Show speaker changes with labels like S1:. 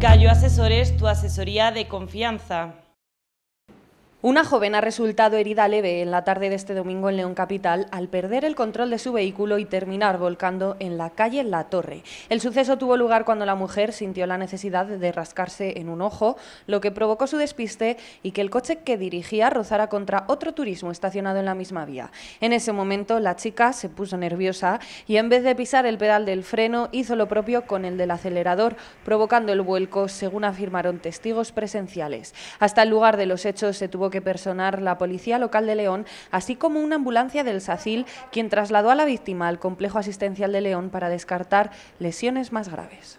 S1: Gallo Asesores, tu asesoría de confianza.
S2: Una joven ha resultado herida leve en la tarde de este domingo en León Capital al perder el control de su vehículo y terminar volcando en la calle La Torre. El suceso tuvo lugar cuando la mujer sintió la necesidad de rascarse en un ojo, lo que provocó su despiste y que el coche que dirigía rozara contra otro turismo estacionado en la misma vía. En ese momento la chica se puso nerviosa y en vez de pisar el pedal del freno hizo lo propio con el del acelerador, provocando el vuelco, según afirmaron testigos presenciales. Hasta el lugar de los hechos se tuvo que personar la policía local de León, así como una ambulancia del SACIL, quien trasladó a la víctima al complejo asistencial de León para descartar lesiones más graves.